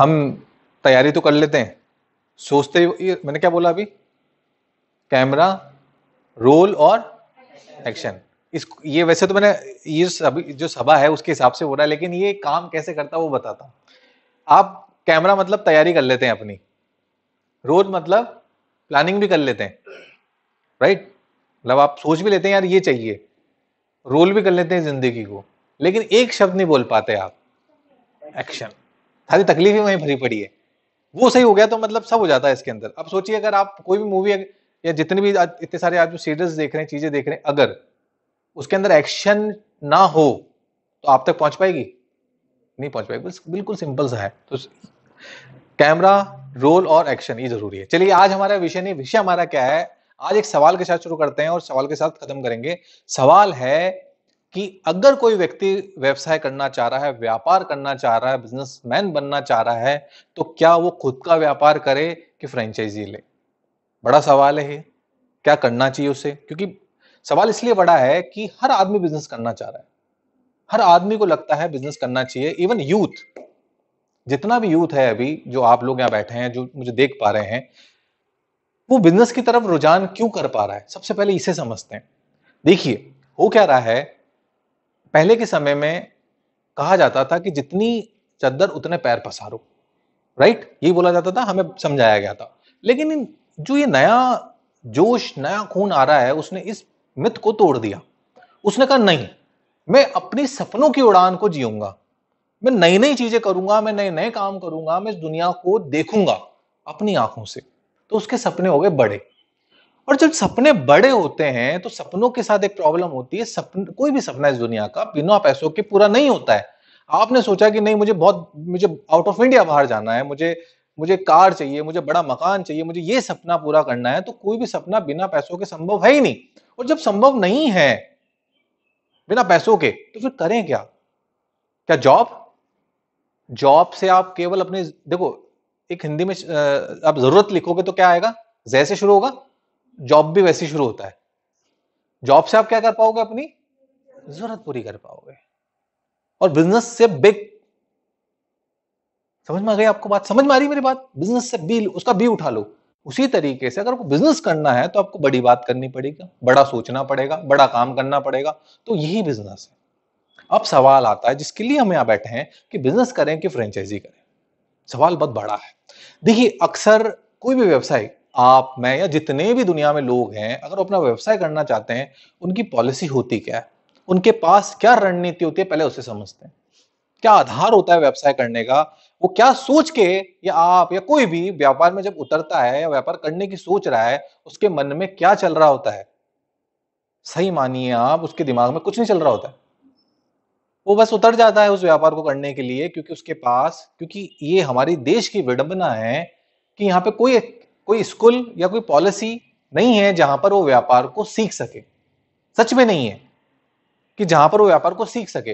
हम तैयारी तो कर लेते हैं सोचते ही मैंने क्या बोला अभी कैमरा रोल और एक्शन इस ये वैसे तो मैंने ये अभी जो सभा है उसके हिसाब से हो रहा है लेकिन ये काम कैसे करता वो बताता हूँ आप कैमरा मतलब तैयारी कर लेते हैं अपनी रोल मतलब प्लानिंग भी कर लेते हैं राइट मतलब आप सोच भी लेते हैं यार ये चाहिए रोल भी कर लेते हैं जिंदगी को लेकिन एक शब्द नहीं बोल पाते आप एक्शन सारी तकलीफ ही वहीं भरी पड़ी है वो सही हो गया तो मतलब सब हो जाता है इसके अंदर अब सोचिए अगर आप कोई भी मूवी या जितने भी इतने सारे आप जो सीरियल देख रहे हैं चीजें देख रहे हैं अगर उसके अंदर एक्शन ना हो तो आप तक पहुंच पाएगी नहीं पहुंच पाएगी बिल्कुल सिंपल सा है तो कैमरा रोल और एक्शन ये जरूरी है चलिए आज हमारा विषय नहीं विषय हमारा क्या है आज एक सवाल के साथ शुरू करते हैं और सवाल के साथ खत्म करेंगे सवाल है कि अगर कोई व्यक्ति व्यवसाय करना चाह रहा है व्यापार करना चाह रहा है बिजनेसमैन बनना चाह रहा है तो क्या वो खुद का व्यापार करे कि फ्रेंचाइजी ले बड़ा सवाल है क्या करना चाहिए उसे क्योंकि सवाल इसलिए बड़ा है कि हर आदमी बिजनेस करना चाह रहा है हर आदमी को लगता है बिजनेस करना चाहिए इवन यूथ जितना भी यूथ है अभी जो आप लोग यहाँ बैठे हैं जो मुझे देख पा रहे हैं वो बिजनेस की तरफ रुझान क्यों कर पा रहा है सबसे पहले इसे समझते हैं देखिए वो क्या रहा है पहले के समय में कहा जाता था कि जितनी चद्दर उतने पैर पसारो राइट ये बोला जाता था हमें समझाया गया था लेकिन जो ये नया जोश नया खून आ रहा है उसने इस मिथ को तोड़ दिया उसने कहा नहीं मैं अपनी सपनों की उड़ान को जीऊंगा मैं नई नई चीजें करूंगा मैं नए नए काम करूंगा मैं इस दुनिया को देखूंगा अपनी आंखों से तो उसके सपने हो गए बड़े और जब सपने बड़े होते हैं तो सपनों के साथ एक प्रॉब्लम होती है सपन कोई भी सपना इस दुनिया का बिना पैसों के पूरा नहीं होता है आपने सोचा कि नहीं मुझे बहुत मुझे आउट ऑफ इंडिया बाहर जाना है मुझे मुझे कार चाहिए मुझे बड़ा मकान चाहिए मुझे ये सपना पूरा करना है तो कोई भी सपना बिना पैसों के संभव है ही नहीं और जब संभव नहीं है बिना पैसों के तो फिर करें क्या क्या जॉब जॉब से आप केवल अपने देखो एक हिंदी में आप जरूरत लिखोगे तो क्या आएगा जैसे शुरू होगा जॉब भी वैसे शुरू होता है जॉब से आप क्या कर पाओगे अपनी जरूरत पूरी कर पाओगे और बिजनेस से बिग समझ में आ गई आपको बात समझ में आ रही मेरी बात बिजनेस से बी उसका बी उठा लो उसी तरीके से अगर आपको बिजनेस करना है तो आपको बड़ी बात करनी पड़ेगी बड़ा सोचना पड़ेगा बड़ा काम करना पड़ेगा तो यही बिजनेस है अब सवाल आता है जिसके लिए हम यहां बैठे हैं कि बिजनेस करें कि फ्रेंचाइजी करें सवाल बहुत बड़ा है देखिए अक्सर कोई भी व्यवसाय आप मैं या जितने भी दुनिया में लोग हैं अगर वो अपना व्यवसाय करना चाहते हैं उनकी पॉलिसी होती क्या है उनके पास क्या रणनीति होती है पहले उसे समझते हैं क्या आधार होता है व्यवसाय करने का वो क्या सोच के या आप या कोई भी व्यापार में जब उतरता है या व्यापार करने की सोच रहा है उसके मन में क्या चल रहा होता है सही मानिए आप उसके दिमाग में कुछ नहीं चल रहा होता है वो बस उतर जाता है उस व्यापार को करने के लिए क्योंकि उसके पास क्योंकि ये हमारी देश की विडंबना है कि यहाँ पे कोई कोई स्कूल या कोई पॉलिसी नहीं है जहां पर वो व्यापार को सीख सके सच में नहीं है कि जहां पर वो व्यापार को सीख सके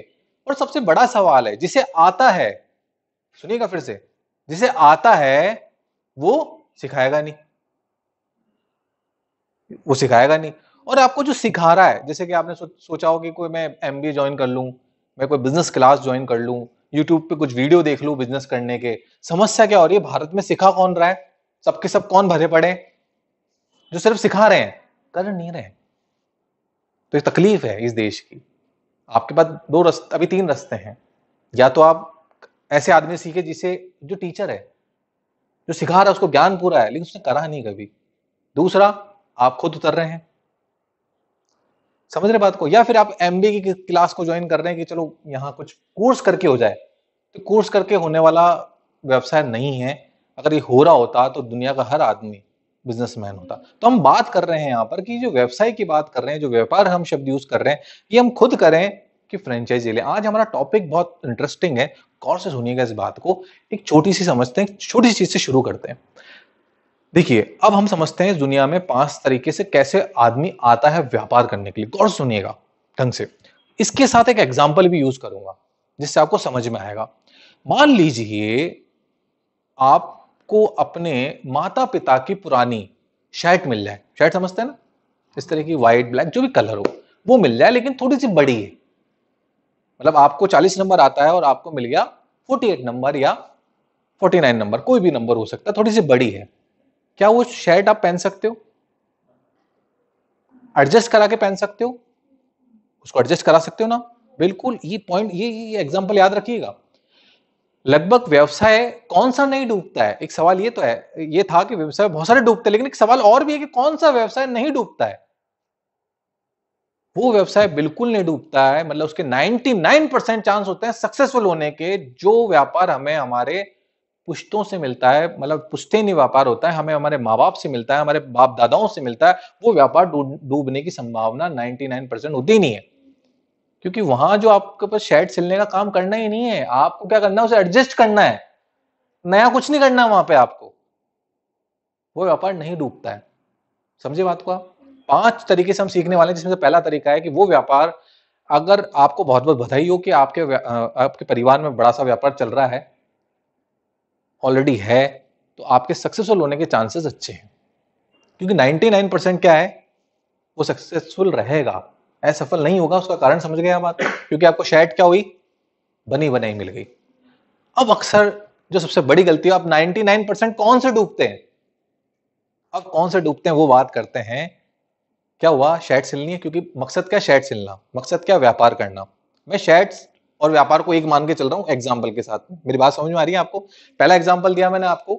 और सबसे बड़ा सवाल है जिसे आता है सुनिएगा फिर से जिसे आता है वो सिखाएगा नहीं वो सिखाएगा नहीं और आपको जो सिखा रहा है जैसे कि आपने सो, सोचा हो कि कोई मैं एम बी ज्वाइन कर लू मैं कोई बिजनेस क्लास ज्वाइन कर लू यूट्यूब पे कुछ वीडियो देख लू बिजनेस करने के समस्या क्या हो रही है भारत में सिखा कौन रहा है सबके सब कौन भरे पड़े जो सिर्फ सिखा रहे हैं कर नहीं रहे तो ये तकलीफ है इस देश की आपके पास दो रस्ते अभी तीन रस्ते हैं या तो आप ऐसे आदमी सीखे जिसे जो टीचर है जो सिखा रहा है उसको ज्ञान पूरा है लेकिन उसने करा नहीं कभी दूसरा आप खुद उतर रहे हैं समझ रहे बात को या फिर आप एम की क्लास को ज्वाइन कर रहे हैं कि चलो यहाँ कुछ कोर्स करके हो जाए तो कोर्स करके होने वाला व्यवसाय नहीं है अगर ये हो रहा होता तो दुनिया का हर आदमी बिजनेसमैन होता तो हम बात कर रहे हैं यहाँ पर कि जो व्यवसाय की बात कर रहे हैं जो व्यापार हम शब्द यूज कर रहे हैं ये हम खुद करें कि फ्रेंचाइजी ले आज हमारा टॉपिक बहुत इंटरेस्टिंग है कौर से सुनिएगा इस बात को एक छोटी सी समझते हैं छोटी सी चीज से शुरू करते हैं देखिए अब हम समझते हैं दुनिया में पांच तरीके से कैसे आदमी आता है व्यापार करने के लिए गौर सुनिएगा ढंग से इसके साथ एक एग्जाम्पल भी यूज करूंगा जिससे आपको समझ में आएगा मान लीजिए आप को अपने माता पिता की पुरानी शर्ट मिल जाए शर्ट समझते हैं ना इस तरह की वाइट ब्लैक जो भी कलर हो वो मिल जाए लेकिन थोड़ी सी बड़ी है मतलब आपको 40 नंबर आता है और आपको मिल गया 48 नंबर या 49 नंबर कोई भी नंबर हो सकता है थोड़ी सी बड़ी है क्या वो शर्ट आप पहन सकते हो एडजस्ट करा के पहन सकते हो उसको एडजस्ट करा सकते हो ना बिल्कुल ये पॉइंट ये एग्जाम्पल याद रखिएगा लगभग व्यवसाय कौन सा नहीं डूबता है एक सवाल ये तो है ये था कि व्यवसाय बहुत सारे डूबते हैं लेकिन एक सवाल और भी है कि कौन सा व्यवसाय नहीं डूबता है वो व्यवसाय बिल्कुल नहीं डूबता है मतलब उसके 99 परसेंट चांस होते हैं सक्सेसफुल होने के जो व्यापार हमें हमारे पुश्तों से मिलता है मतलब नहीं व्यापार होता है हमें हमारे माँ बाप से मिलता है हमारे बाप दादाओं से मिलता है वो व्यापार डूबने की संभावना 99 परसेंट होती नहीं है क्योंकि वहां जो आपके पास शेड सिलने का काम करना ही नहीं है आपको क्या करना है उसे एडजस्ट करना है नया कुछ नहीं करना है वहां पे आपको वो व्यापार नहीं डूबता है समझे बात को आप पांच तरीके से हम सीखने वाले हैं जिसमें से पहला तरीका है कि वो व्यापार अगर आपको बहुत बहुत बधाई हो कि आपके आपके परिवार में बड़ा सा व्यापार चल रहा है ऑलरेडी है तो आपके सक्सेसफुल होने के चांसेस अच्छे हैं क्योंकि 99 परसेंट क्या है वो सक्सेसफुल रहेगा असफल नहीं होगा उसका कारण समझ गए आप क्योंकि आपको शर्ट क्या हुई बनी बनाई मिल गई अब अक्सर जो सबसे बड़ी गलती है आप 99 परसेंट कौन से डूबते हैं अब कौन से डूबते हैं वो बात करते हैं क्या हुआ शर्ट सिलनी है क्योंकि मकसद क्या शर्ट सिलना मकसद क्या व्यापार करना मैं शर्ट्स और व्यापार को एक मान के चल रहा हूं एग्जाम्पल के साथ में मेरी बात समझ में आ रही है आपको पहला एग्जाम्पल दिया मैंने आपको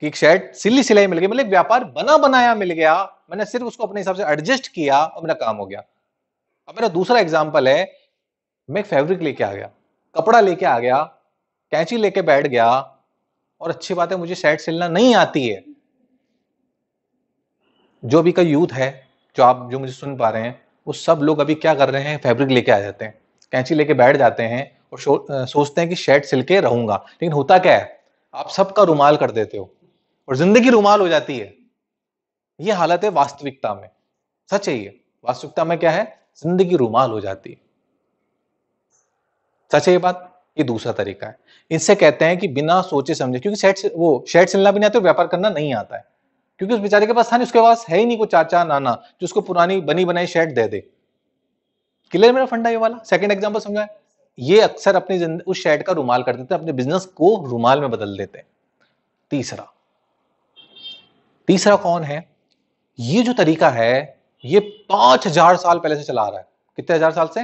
कि एक शर्ट सिली सिलाई मिल गई मतलब व्यापार बना बनाया मिल गया मैंने सिर्फ उसको अपने हिसाब से एडजस्ट किया और मेरा काम हो गया अब मेरा दूसरा एग्जाम्पल है मैं फैब्रिक लेके आ गया कपड़ा लेके आ गया कैंची लेके बैठ गया और अच्छी बात है मुझे शर्ट सिलना नहीं आती है जो अभी का यूथ है जो आप जो मुझे सुन पा रहे हैं वो सब लोग अभी क्या कर रहे हैं फैब्रिक लेके आ जाते हैं कैंची लेके बैठ जाते हैं और सोचते हैं कि शर्ट सिल के रहूंगा लेकिन होता क्या है आप सबका रुमाल कर देते हो और जिंदगी रुमाल हो जाती है ये हालत है वास्तविकता में सच है ये वास्तविकता में क्या है जिंदगी रुमाल हो जाती है सच है ये बात ये दूसरा तरीका है इससे कहते हैं कि बिना सोचे समझे क्योंकि शेड वो शेट सिलना भी नहीं आता व्यापार करना नहीं आता है क्योंकि उस बेचारे के पास था नहीं उसके पास है ही नहीं कोई चाचा नाना जो उसको पुरानी बनी बनाई शेट दे दे क्लियर मेरा फंडा ये वाला सेकंड एग्जांपल समझा ये अक्सर अपनी जिंदगी उस शेट का रुमाल कर देते हैं अपने बिजनेस को रुमाल में बदल देते हैं तीसरा तीसरा कौन है ये जो तरीका है ये पांच हजार साल पहले से चला रहा है कितने हजार साल से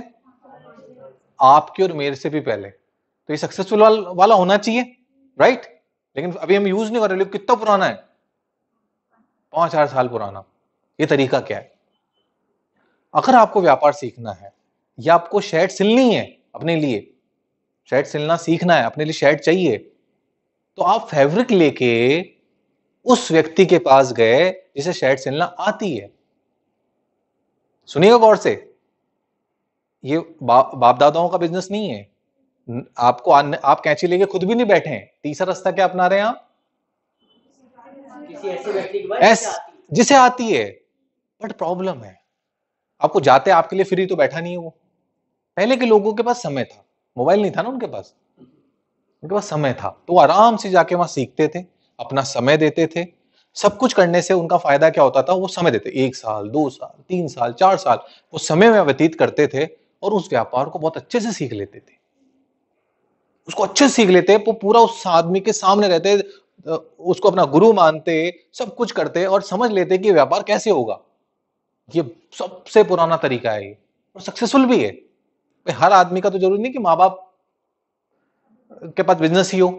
आपके और मेरे से भी पहले तो ये सक्सेसफुल वाल, वाला होना चाहिए राइट लेकिन अभी हम यूज नहीं कर रहे कितना पुराना है पांच हजार साल पुराना ये तरीका क्या है अगर आपको व्यापार सीखना है या आपको शर्ट सिलनी है अपने लिए शर्ट सिलना सीखना है अपने लिए शर्ट चाहिए तो आप फैब्रिक लेके उस व्यक्ति के पास गए जिसे शर्ट सिलना आती है सुनिएगा गौर से ये बा, बाप दादाओं का बिजनेस नहीं है आपको आ, आप कैंची लेके खुद भी नहीं बैठे हैं तीसरा रास्ता क्या अपना रहे हैं आप एस जिसे आती है बट प्रॉब्लम है आपको जाते आपके लिए फ्री तो बैठा नहीं है वो पहले के लोगों के पास समय था मोबाइल नहीं था ना उनके पास उनके पास समय था तो आराम से जाके वहां सीखते थे अपना समय देते थे सब कुछ करने से उनका फायदा क्या होता था वो समय देते एक साल दो साल तीन साल चार साल वो समय में व्यतीत करते थे और उस व्यापार को बहुत अच्छे से सीख लेते थे उसको अच्छे से सीख लेते वो पूरा उस आदमी के सामने रहते उसको अपना गुरु मानते सब कुछ करते और समझ लेते कि व्यापार कैसे होगा ये सबसे पुराना तरीका है ये और सक्सेसफुल भी है हर आदमी का तो जरूरी नहीं कि माँ बाप के पास बिजनेस ही हो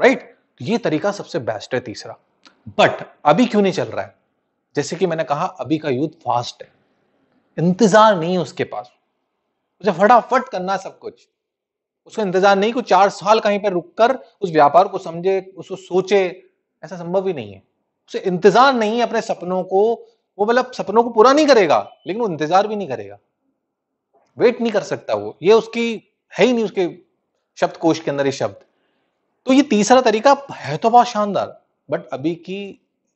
राइट ये तरीका सबसे बेस्ट है तीसरा बट अभी क्यों नहीं चल रहा है जैसे कि मैंने कहा अभी का यूथ फास्ट है इंतजार नहीं है उसके पास उसे फटाफट करना सब कुछ उसका इंतजार नहीं कुछ चार साल कहीं पर रुककर उस व्यापार को समझे उसको सोचे ऐसा संभव ही नहीं है उसे इंतजार नहीं है अपने सपनों को वो मतलब सपनों को पूरा नहीं करेगा लेकिन वो इंतजार भी नहीं करेगा वेट नहीं कर सकता वो ये उसकी है ही नहीं उसके शब्द कोश के अंदर ये शब्द तो ये तीसरा तरीका है तो बहुत शानदार बट अभी की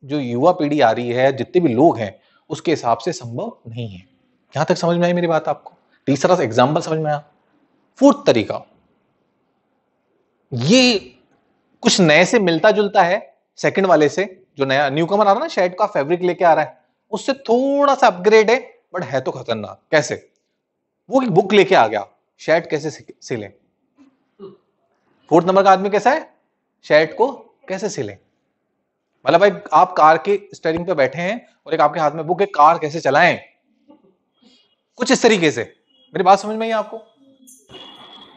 जो युवा पीढ़ी आ रही है जितने भी लोग हैं उसके हिसाब से संभव नहीं है यहां तक समझ में आई मेरी बात आपको तीसरा एग्जाम्पल समझ में आया फोर्थ तरीका ये कुछ नए से मिलता जुलता है सेकंड वाले से जो नया न्यू कमर आ रहा है ना शर्ट का फैब्रिक लेके आ रहा है उससे थोड़ा सा अपग्रेड है बट है तो खतरनाक कैसे वो एक बुक लेके आ गया शर्ट कैसे सिले फोर्थ नंबर का आदमी कैसा है शर्ट को कैसे सिले मतलब भाई आप कार के स्टेयरिंग पे बैठे हैं और एक आपके हाथ में बुक है कार कैसे चलाएं कुछ इस तरीके से मेरी बात समझ में आई आपको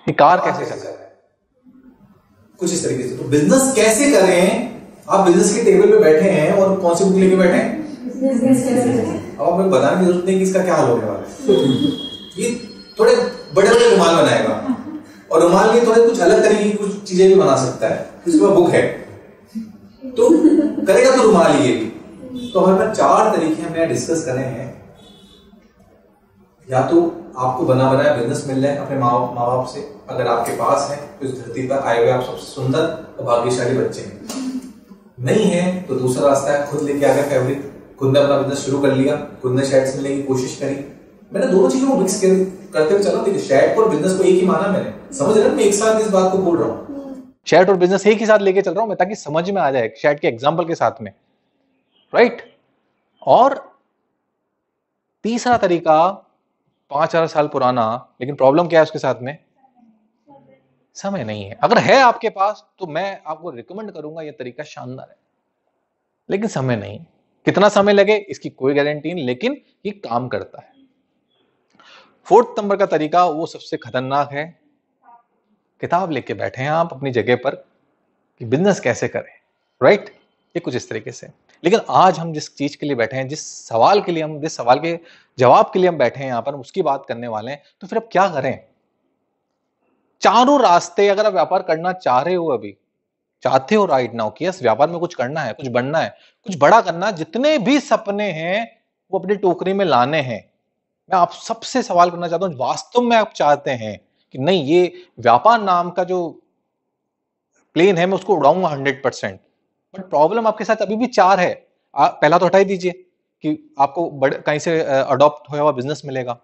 कि कार कैसे चलाएं कुछ इस तरीके से तो बिजनेस कैसे करें आप बिजनेस के टेबल पे बैठे हैं और कौन सी बुक लेके बैठे हैं अब हमें बताने की जरूरत नहीं कि इसका क्या हाल होने वाला है ये थोड़े बड़े बड़े रुमाल बनाएगा और रुमाल के थोड़े कुछ अलग तरीके की कुछ चीजें भी बना सकता है जिसके पास बुक है तो करेगा तो रुमाल ये भी तो हमारे पास चार तरीके हमने डिस्कस करे हैं या तो आपको बना बनाया बिजनेस मिल रहा है अपने माँ माँ बाप से अगर आपके पास है तो इस धरती पर आए हुए आप सबसे सुंदर और भाग्यशाली बच्चे हैं नहीं है तो दूसरा रास्ता है खुद लेके आ गया फैब्रिक खुद ने अपना बिजनेस शुरू कर लिया खुद ने शेड्स मिलने की कोशिश करी मैंने दोनों चीजों को मिक्स करते हुए चला देखिए शेड को और बिजनेस को एक ही माना मैंने समझ रहे मैं एक साथ इस बात को बोल रहा हूँ शर्ट और बिजनेस एक ही साथ लेके चल रहा हूं मैं ताकि समझ में आ जाए शर्ट के एग्जाम्पल के साथ में राइट right? और तीसरा तरीका पांच हजार साल पुराना लेकिन प्रॉब्लम क्या है उसके साथ में समय नहीं है अगर है आपके पास तो मैं आपको रिकमेंड करूंगा यह तरीका शानदार है लेकिन समय नहीं कितना समय लगे इसकी कोई गारंटी नहीं लेकिन ये काम करता है फोर्थ नंबर का तरीका वो सबसे खतरनाक है किताब लेके बैठे हैं आप अपनी जगह पर कि बिजनेस कैसे करें राइट right? ये कुछ इस तरीके से लेकिन आज हम जिस चीज के लिए बैठे हैं जिस सवाल के लिए हम जिस सवाल के जवाब के लिए हम बैठे हैं यहाँ पर उसकी बात करने वाले हैं तो फिर अब क्या करें चारों रास्ते अगर आप व्यापार करना चाह रहे हो अभी चाहते हो राइट नाउ कि यस व्यापार में कुछ करना है कुछ बनना है कुछ बड़ा करना जितने भी सपने हैं वो अपनी टोकरी में लाने हैं मैं आप सबसे सवाल करना चाहता हूँ वास्तव में आप चाहते हैं कि नहीं ये व्यापार नाम का जो प्लेन है मैं उसको उड़ाऊंगा हंड्रेड परसेंट बट प्रॉब्लम आपके साथ अभी भी चार है आ, पहला तो हटाई दीजिए कि आपको बड़े कहीं से अडॉप्ट होया हुआ बिजनेस मिलेगा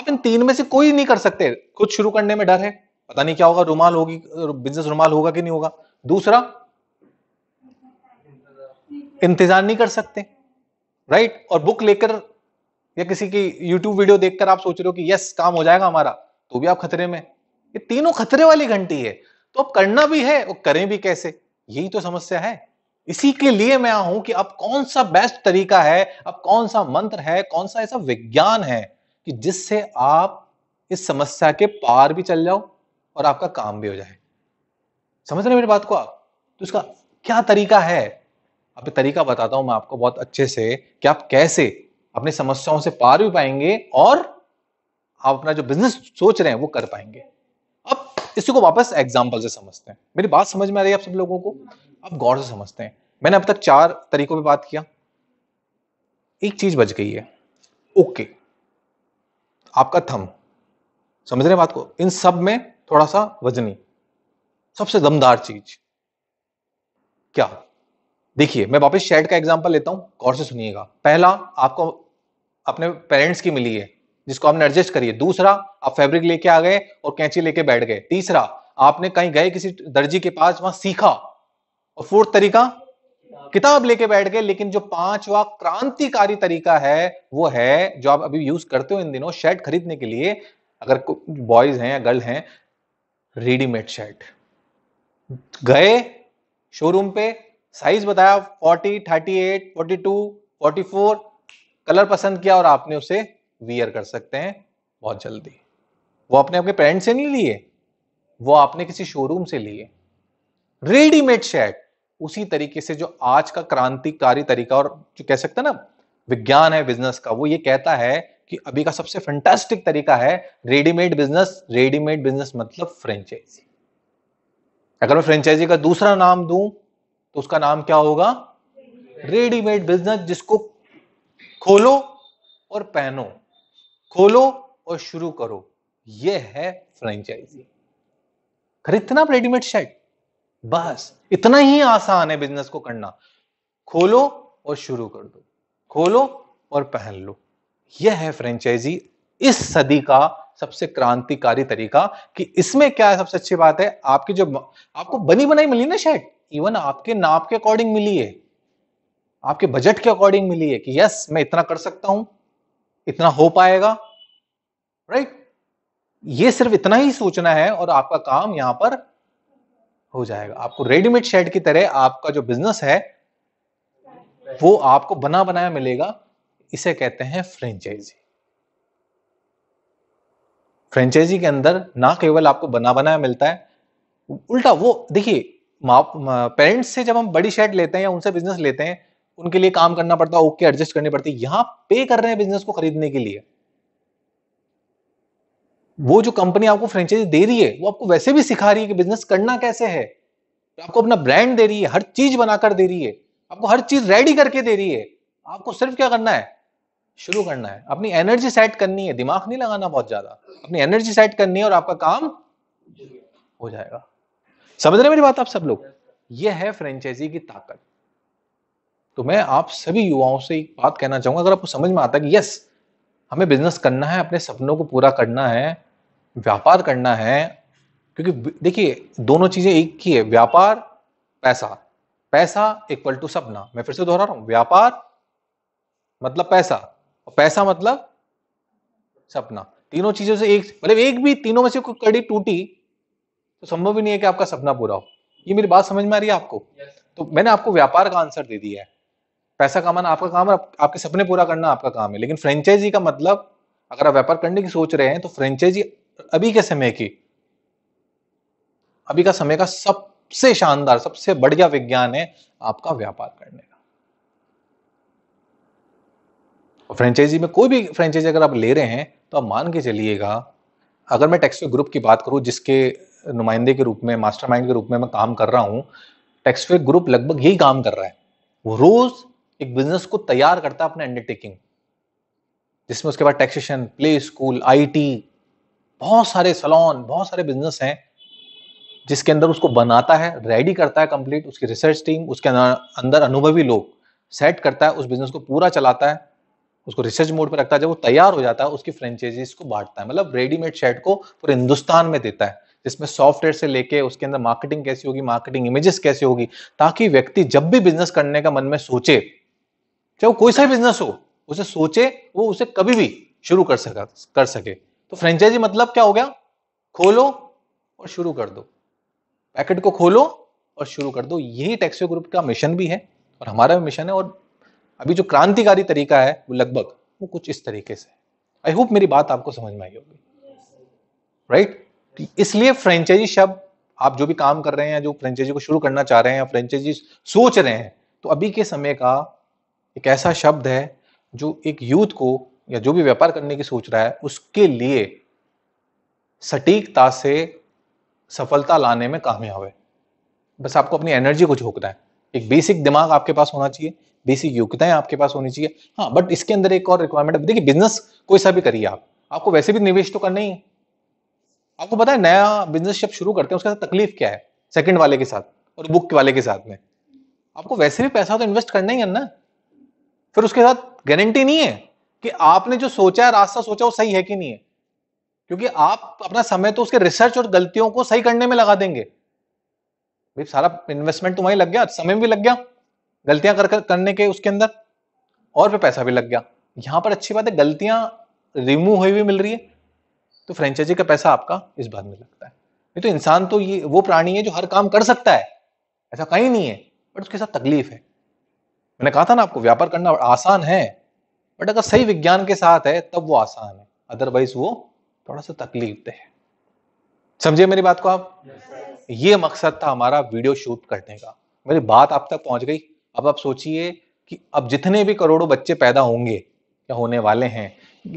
आप इन तीन में से कोई नहीं कर सकते खुद शुरू करने में डर है पता नहीं क्या होगा रुमाल होगी बिजनेस रुमाल होगा कि नहीं होगा दूसरा इंतजार नहीं कर सकते राइट और बुक लेकर या किसी की यूट्यूब वीडियो देखकर आप सोच रहे हो कि यस काम हो जाएगा हमारा तो भी आप खतरे में ये तीनों खतरे वाली घंटी है तो अब करना भी है और करें भी कैसे यही तो समस्या है इसी के लिए मैं हूं कि अब कौन सा बेस्ट तरीका है अब कौन सा मंत्र है कौन सा ऐसा विज्ञान है कि जिससे आप इस समस्या के पार भी चल जाओ और आपका काम भी हो जाए समझ रहे मेरी बात को आप तो इसका क्या तरीका है अब तरीका बताता हूं मैं आपको बहुत अच्छे से कि आप कैसे अपनी समस्याओं से पार भी पाएंगे और आप अपना जो बिजनेस सोच रहे हैं वो कर पाएंगे अब इसी को वापस एग्जाम्पल से समझते हैं मेरी बात समझ में आ रही है आप सब लोगों को अब गौर से समझते हैं मैंने अब तक चार तरीकों पर बात किया एक चीज बच गई है ओके आपका थम समझ रहे हैं बात को इन सब में थोड़ा सा वजनी सबसे दमदार चीज क्या देखिए मैं वापस शेड का एग्जांपल लेता हूं गौर से सुनिएगा पहला आपको अपने पेरेंट्स की मिली है जिसको आपने एडजस्ट करिए दूसरा आप फैब्रिक लेके आ गए और कैंची लेके बैठ गए तीसरा आपने कहीं गए किसी दर्जी के पास वहां सीखा और फोर्थ तरीका किताब लेके बैठ गए लेकिन जो पांचवा क्रांतिकारी तरीका है वो है जो आप अभी यूज करते हो इन दिनों शर्ट खरीदने के लिए अगर बॉयज हैं या गर्ल हैं रेडीमेड शर्ट गए शोरूम पे साइज बताया 40, 38, 42, 44, कलर पसंद किया और आपने उसे वियर कर सकते हैं बहुत जल्दी वो अपने अपने पेरेंट्स से नहीं लिए वो आपने किसी शोरूम से लिए रेडीमेड शर्ट उसी तरीके से जो आज का क्रांतिकारी तरीका और जो कह सकते हैं ना विज्ञान है बिजनेस का वो ये कहता है कि अभी का सबसे फंटेस्टिक तरीका है रेडीमेड बिजनेस रेडीमेड बिजनेस मतलब फ्रेंचाइजी अगर मैं फ्रेंचाइजी का दूसरा नाम दूं तो उसका नाम क्या होगा रेडीमेड बिजनेस जिसको खोलो और पहनो खोलो और शुरू करो यह है फ्रेंचाइजी खरीदना रेडीमेड शर्ट बस इतना ही आसान है बिजनेस को करना खोलो और शुरू कर दो खोलो और पहन लो यह है फ्रेंचाइजी इस सदी का सबसे क्रांतिकारी तरीका कि इसमें क्या है सबसे अच्छी बात है आपकी जो आपको बनी बनाई मिली ना शर्ट इवन आपके नाप के अकॉर्डिंग मिली है आपके बजट के अकॉर्डिंग मिली है कि यस मैं इतना कर सकता हूं इतना हो पाएगा राइट ये सिर्फ इतना ही सोचना है और आपका काम यहां पर हो जाएगा आपको रेडीमेड शेड की तरह आपका जो बिजनेस है वो आपको बना बनाया मिलेगा इसे कहते हैं फ्रेंचाइजी फ्रेंचाइजी के अंदर ना केवल आपको बना बनाया मिलता है उल्टा वो देखिए पेरेंट्स से जब हम बड़ी शेड लेते हैं या उनसे बिजनेस लेते हैं उनके लिए काम करना पड़ता है ओके एडजस्ट करनी पड़ती है यहां पे कर रहे हैं बिजनेस को खरीदने के लिए वो जो कंपनी आपको फ्रेंचाइजी दे रही है वो आपको वैसे भी सिखा रही है कि बिजनेस करना कैसे है तो आपको अपना ब्रांड दे रही है हर चीज बनाकर दे रही है आपको हर चीज रेडी करके दे रही है आपको सिर्फ क्या करना है शुरू करना है अपनी एनर्जी सेट करनी है दिमाग नहीं लगाना बहुत ज्यादा अपनी एनर्जी सेट करनी है और आपका काम हो जाएगा समझ रहे मेरी बात आप सब लोग यह है फ्रेंचाइजी की ताकत तो मैं आप सभी युवाओं से एक बात कहना चाहूंगा अगर आपको समझ में आता है कि यस हमें बिजनेस करना है अपने सपनों को पूरा करना है व्यापार करना है क्योंकि देखिए दोनों चीज़ें एक ही है व्यापार पैसा पैसा इक्वल टू सपना मैं फिर से दोहरा रहा हूं व्यापार मतलब पैसा और पैसा मतलब सपना तीनों चीज़ों से एक मतलब एक भी तीनों में से कोई कड़ी टूटी तो संभव ही नहीं है कि आपका सपना पूरा हो ये मेरी बात समझ में आ रही है आपको yes. तो मैंने आपको व्यापार का आंसर दे दिया है पैसा कमाना आपका काम है आप, आपके सपने पूरा करना आपका काम है लेकिन फ्रेंचाइजी का मतलब अगर आप व्यापार करने की सोच रहे हैं तो फ्रेंचाइजी अभी के समय की अभी का समय का सबसे शानदार सबसे बढ़िया विज्ञान है आपका व्यापार करने का फ्रेंचाइजी में कोई भी फ्रेंचाइजी अगर आप ले रहे हैं तो आप मान के चलिएगा अगर मैं टेक्सवे ग्रुप की बात करूं जिसके नुमाइंदे के रूप में मास्टरमाइंड के रूप में मैं काम कर रहा हूं टेक्सवे ग्रुप लगभग यही काम कर रहा है वो रोज एक बिजनेस को तैयार करता है अपने अंडरटेकिंग जिसमें उसके बाद टैक्सेशन प्ले स्कूल आईटी बहुत सारे सलोन बहुत सारे बिजनेस हैं जिसके अंदर उसको बनाता है रेडी करता है कंप्लीट उसकी रिसर्च टीम उसके अंदर अनुभवी लोग सेट करता है उस बिजनेस को पूरा चलाता है उसको रिसर्च मोड पर रखता है जब वो तैयार हो जाता है उसकी फ्रेंचाइजीज को बांटता है मतलब रेडीमेड शेड को पूरे हिंदुस्तान में देता है जिसमें सॉफ्टवेयर से लेके उसके अंदर मार्केटिंग कैसी होगी मार्केटिंग इमेजेस कैसे होगी ताकि व्यक्ति जब भी बिजनेस करने का मन में सोचे चाहे वो कोई सा बिजनेस हो उसे सोचे वो उसे कभी भी शुरू कर सका कर सके तो फ्रेंचाइजी मतलब क्या हो गया खोलो और शुरू कर दो पैकेट को खोलो और शुरू कर दो यही टैक्सी ग्रुप का मिशन भी है और हमारा भी मिशन है और अभी जो क्रांतिकारी तरीका है वो लगभग वो कुछ इस तरीके से आई होप मेरी बात आपको समझ में आई होगी राइट इसलिए फ्रेंचाइजी शब्द आप जो भी काम कर रहे हैं जो फ्रेंचाइजी को शुरू करना चाह रहे हैं या फ्रेंचाइजी सोच रहे हैं तो अभी के समय का एक ऐसा शब्द है जो एक यूथ को या जो भी व्यापार करने की सोच रहा है उसके लिए सटीकता से सफलता लाने में कामयाब है बस आपको अपनी एनर्जी को झोंकना है एक बेसिक दिमाग आपके पास होना चाहिए बेसिक योग्यताएं आपके पास होनी चाहिए हाँ बट इसके अंदर एक और रिक्वायरमेंट है देखिए बिजनेस कोई सा भी करिए आप आपको वैसे भी निवेश तो करना ही है आपको पता है नया बिजनेस जब शुरू करते हैं उसके साथ तकलीफ क्या है सेकंड वाले के साथ और बुक वाले के साथ में आपको वैसे भी पैसा तो इन्वेस्ट करना ही है ना फिर उसके साथ गारंटी नहीं है कि आपने जो सोचा है रास्ता सोचा वो सही है कि नहीं है क्योंकि आप अपना समय तो उसके रिसर्च और गलतियों को सही करने में लगा देंगे भाई सारा इन्वेस्टमेंट तो वहीं लग गया समय भी लग गया गलतियां कर, कर करने के उसके अंदर और फिर पैसा भी लग गया यहां पर अच्छी बात है गलतियां रिमूव हुई हुई मिल रही है तो फ्रेंचाइजी का पैसा आपका इस बात में लगता है नहीं तो इंसान तो ये वो प्राणी है जो हर काम कर सकता है ऐसा कहीं नहीं है बट उसके साथ तकलीफ है मैंने कहा था ना आपको व्यापार करना आसान है बट अगर सही विज्ञान के साथ है तब वो आसान है अदरवाइज वो थोड़ा सा तकलीफ दे समझे मेरी बात को आप ये मकसद था हमारा वीडियो शूट करने का मेरी बात आप तक पहुंच गई अब आप सोचिए कि अब जितने भी करोड़ों बच्चे पैदा होंगे या होने वाले हैं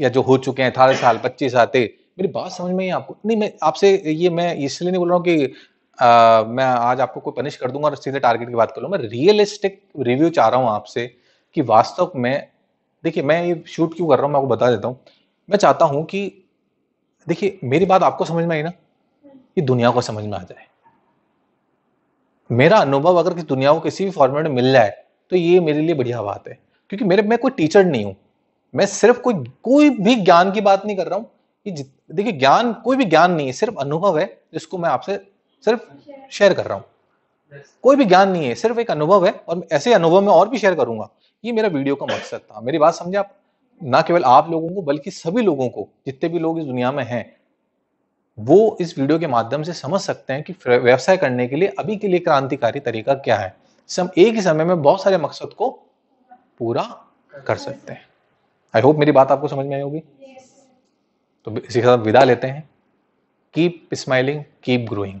या जो हो चुके हैं अठारह साल पच्चीस आते मेरी बात समझ में ही आपको नहीं मैं आपसे ये मैं इसलिए नहीं बोल रहा हूँ कि मैं आज आपको कोई पनिश कर दूंगा और सीधे टारगेट की बात कर लूँ मैं रियलिस्टिक रिव्यू चाह रहा हूँ आपसे कि वास्तव में देखिए मैं ये शूट क्यों कर रहा हूँ मैं आपको बता देता हूँ मैं चाहता हूँ कि देखिए मेरी बात आपको समझ में आई ना कि दुनिया को समझ में आ जाए मेरा अनुभव अगर किसी दुनिया को किसी भी फॉर्मेट में मिल जाए तो ये मेरे लिए बढ़िया बात है क्योंकि मेरे मैं कोई टीचर नहीं हूँ मैं सिर्फ कोई कोई भी ज्ञान की बात नहीं कर रहा हूँ देखिए ज्ञान कोई भी ज्ञान नहीं है सिर्फ अनुभव है जिसको मैं आपसे सिर्फ शेयर कर रहा हूँ कोई भी ज्ञान नहीं है सिर्फ एक अनुभव है और ऐसे अनुभव में और भी शेयर करूंगा ये मेरा वीडियो का मकसद था मेरी बात समझे आप ना केवल आप लोगों को बल्कि सभी लोगों को जितने भी लोग इस दुनिया में हैं वो इस वीडियो के माध्यम से समझ सकते हैं कि व्यवसाय करने के लिए अभी के लिए क्रांतिकारी तरीका क्या है हम एक ही समय में बहुत सारे मकसद को पूरा कर सकते हैं आई होप मेरी बात आपको समझ में आई होगी तो इसी के साथ विदा लेते हैं कीप स्माइलिंग कीप ग्रोइंग